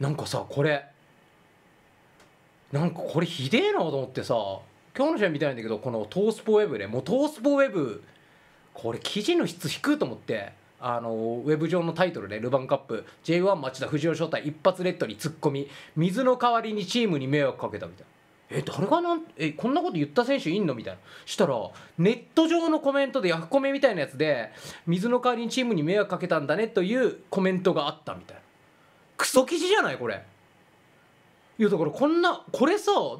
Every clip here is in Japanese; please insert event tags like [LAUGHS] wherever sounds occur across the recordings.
なんかさこれなんかこれひでえなと思ってさ今日の試合見たいんだけどこのトースポウェブねもうトースポウェブこれ記事の質低いと思ってあのウェブ上のタイトルで、ね、ルヴァンカップ J1 町田藤尾翔太一発レッドに突っ込み水の代わりにチームに迷惑かけたみたいな。え誰がなんえこんなこと言った選手いんのみたいなしたらネット上のコメントでヤフコメみたいなやつで水の代わりにチームに迷惑かけたんだねというコメントがあったみたいなクソ記事じゃないこれいやだからこんなこれさだ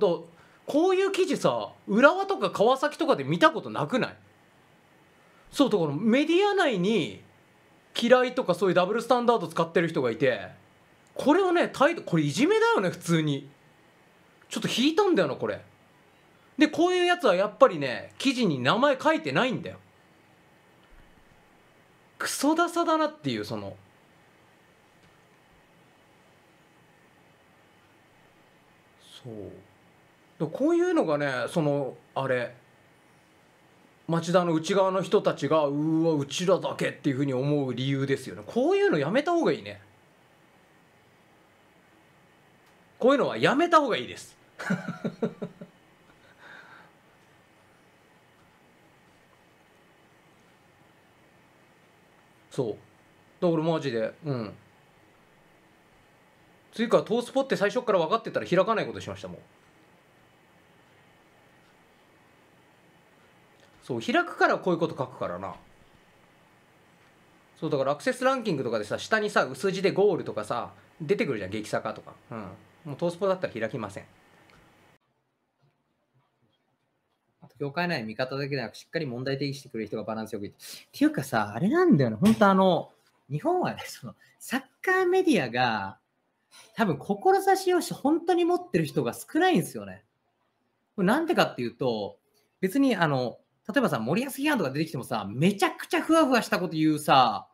こういう記事さ浦和とか川崎とかで見たことなくないそうだからメディア内に嫌いとかそういうダブルスタンダード使ってる人がいてこれをね態度これいじめだよね普通にちょっと引いたんだよなこれでこういうやつはやっぱりね記事に名前書いてないんだよクソダサだなっていうそのそうこういうのがねそのあれ町田の内側の人たちがうわうちらだけっていうふうに思う理由ですよねこういうのやめた方がいいねこういうのはやめた方がいいです [LAUGHS] そうだからマジでうんいうかトースポって最初から分かってたら開かないことしましたもんそう開くからこういうこと書くからなそうだからアクセスランキングとかでさ下にさ薄字でゴールとかさ出てくるじゃん激坂とかうんもうトースポだったら開きませんあと業界内味方だけでなくしっかり問題定義してくれる人がバランスよくいてっていうかさあれなんだよね本当あの日本はねそのサッカーメディアが多分、志を本当に持ってる人が少ないんですよね。これなんでかっていうと、別に、あの、例えばさ、森保批判とか出てきてもさ、めちゃくちゃふわふわしたこと言うさ、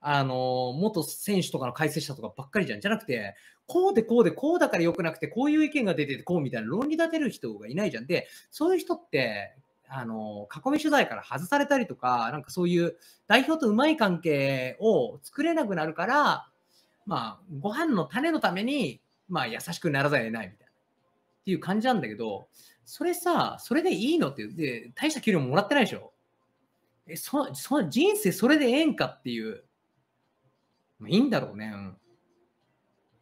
あの、元選手とかの解説者とかばっかりじゃん。じゃなくて、こうでこうでこうだから良くなくて、こういう意見が出ててこうみたいな論理立てる人がいないじゃん。で、そういう人って、あの、囲み取材から外されたりとか、なんかそういう代表とうまい関係を作れなくなるから、まあ、ご飯の種のために、まあ、優しくならざるを得ないみたいな。っていう感じなんだけど、それさ、それでいいのって、で、大した給料もらってないでしょえ、そ、そ、人生それでええんかっていう。まあ、いいんだろうね。うん。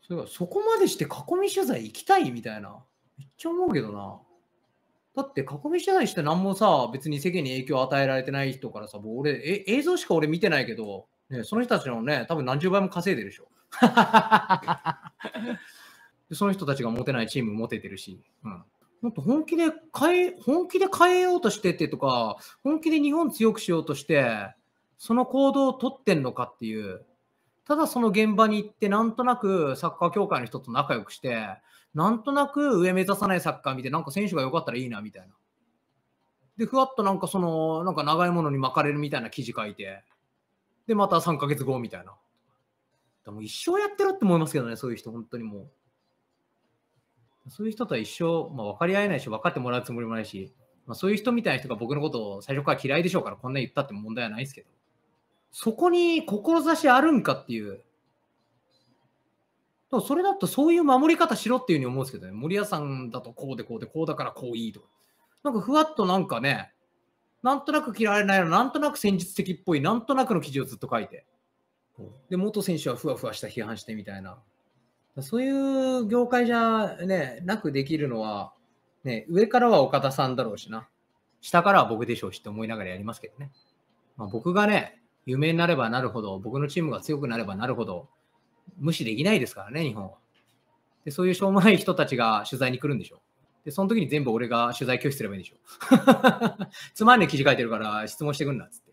それそこまでして囲み取材行きたいみたいな。めっちゃ思うけどな。だって囲み取材して何もさ、別に世間に影響を与えられてない人からさ、もう俺、え映像しか俺見てないけど、ね、その人たちのね、多分何十倍も稼いでるでしょ。[LAUGHS] その人たちが持てないチーム持ててるし、うん、もっと本気で変え、本気で変えようとしててとか、本気で日本強くしようとして、その行動をとってんのかっていう、ただその現場に行って、なんとなくサッカー協会の人と仲良くして、なんとなく上目指さないサッカー見て、なんか選手が良かったらいいなみたいな。で、ふわっとなんかその、なんか長いものに巻かれるみたいな記事書いて、で、また3ヶ月後みたいな。でも一生やってろって思いますけどね、そういう人、本当にもう。そういう人とは一生、まあ、分かり合えないし、分かってもらうつもりもないし、まあ、そういう人みたいな人が僕のことを最初から嫌いでしょうから、こんな言ったって問題はないですけど、そこに志あるんかっていう。でもそれだとそういう守り方しろっていうふうに思うんですけどね、森屋さんだとこうでこうで、こうだからこういいとか。なんかふわっとなんかね、なんとなく嫌われないの、なんとなく戦術的っぽい、なんとなくの記事をずっと書いて。で、元選手はふわふわした批判してみたいな。そういう業界じゃね、なくできるのは、ね、上からは岡田さんだろうしな。下からは僕でしょうしって思いながらやりますけどね。まあ、僕がね、有名になればなるほど、僕のチームが強くなればなるほど、無視できないですからね、日本は。で、そういうしょうもない人たちが取材に来るんでしょ。で、その時に全部俺が取材拒否すればいいんでしょ。[LAUGHS] つまんねえ記事書いてるから質問してくんなっつって。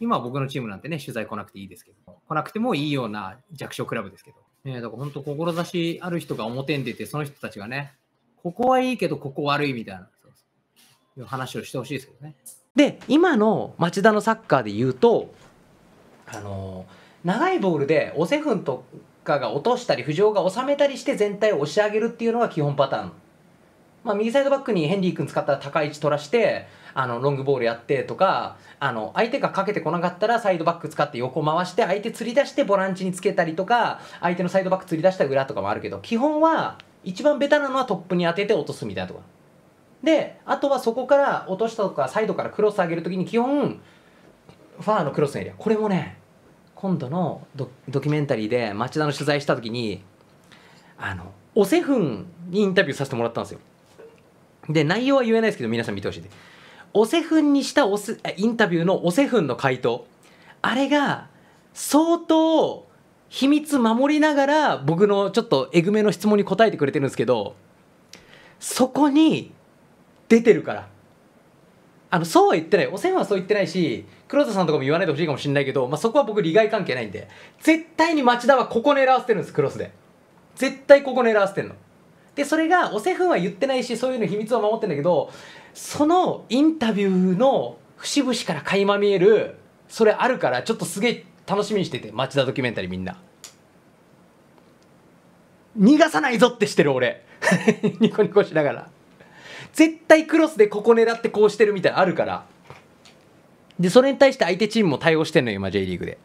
今は僕のチームなんてね、取材来なくていいですけど、来なくてもいいような弱小クラブですけど、ね、だから本当、志ある人が表に出て、その人たちがね、ここはいいけど、ここ悪いみたいな、そうそういう話をしてほしいですけどね。で、今の町田のサッカーで言うと、あの長いボールでオセフンとかが落としたり、浮上が収めたりして、全体を押し上げるっていうのが基本パターン。まあ、右サイドバックにヘンリー君使ったら高い位置取らして、あのロングボールやってとかあの相手がかけてこなかったらサイドバック使って横回して相手釣り出してボランチにつけたりとか相手のサイドバック釣り出した裏とかもあるけど基本は一番ベタなのはトップに当てて落とすみたいなとこであとはそこから落としたとかサイドからクロス上げるときに基本ファーのクロスのエリアこれもね今度のドキュメンタリーで町田の取材したときにあのオセフンにインタビューさせてもらったんですよで内容は言えないですけど皆さん見てほしいでおせふんにしたおせインタビューのおせふんの回答あれが相当秘密守りながら僕のちょっとえぐめの質問に答えてくれてるんですけどそこに出てるからあのそうは言ってないおせんはそう言ってないし黒田さんとかも言わないでほしいかもしれないけど、まあ、そこは僕利害関係ないんで絶対に町田はここ狙わせてるんですクロスで絶対ここ狙わせてるのでそれがおせふんは言ってないしそういうの秘密を守ってんだけどそのインタビューの節々から垣間見えるそれあるからちょっとすげえ楽しみにしてて町田ドキュメンタリーみんな逃がさないぞってしてる俺 [LAUGHS] ニコニコしながら絶対クロスでここ狙ってこうしてるみたいなあるからでそれに対して相手チームも対応してんのよ今 J リーグで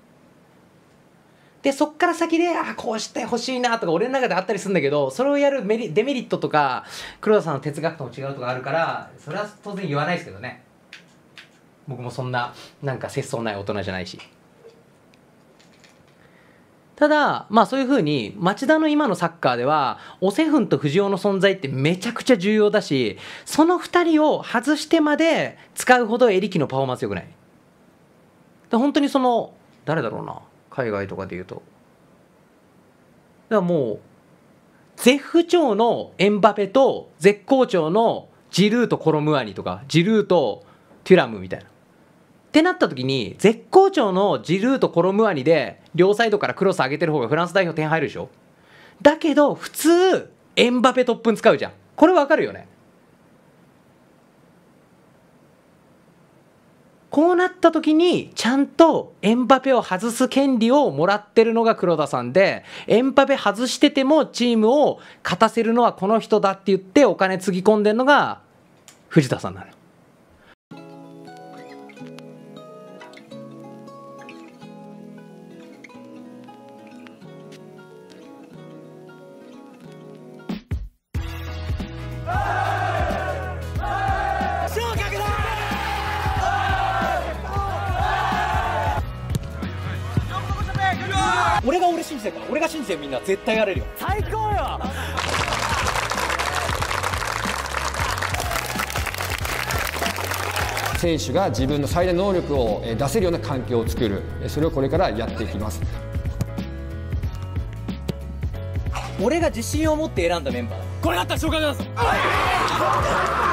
でそっから先でああこうしてほしいなとか俺の中であったりするんだけどそれをやるメリデメリットとか黒田さんの哲学とも違うとかあるからそれは当然言わないですけどね僕もそんななんか節操ない大人じゃないしただまあそういうふうに町田の今のサッカーではオセフンと藤尾の存在ってめちゃくちゃ重要だしその2人を外してまで使うほどエリキのパフォーマンスよくない本当にその誰だろうな海外とかで言うと。だからもう、絶不調のエンバペと絶好調のジルーとコロムアニとか、ジルーとテュラムみたいな。ってなった時に、絶好調のジルーとコロムアニで、両サイドからクロス上げてる方がフランス代表点入るでしょだけど、普通、エンバペトップン使うじゃん。これわかるよね。こうなった時にちゃんとエンパペを外す権利をもらってるのが黒田さんでエンパペ外しててもチームを勝たせるのはこの人だって言ってお金つぎ込んでるのが藤田さんなのす。俺が俺信じてるから俺が信じてるみんな絶対やれるよ最高よ [LAUGHS] 選手が自分の最大能力を出せるような環境を作るそれをこれからやっていきます俺が自信を持って選んだメンバーこれだったら紹介します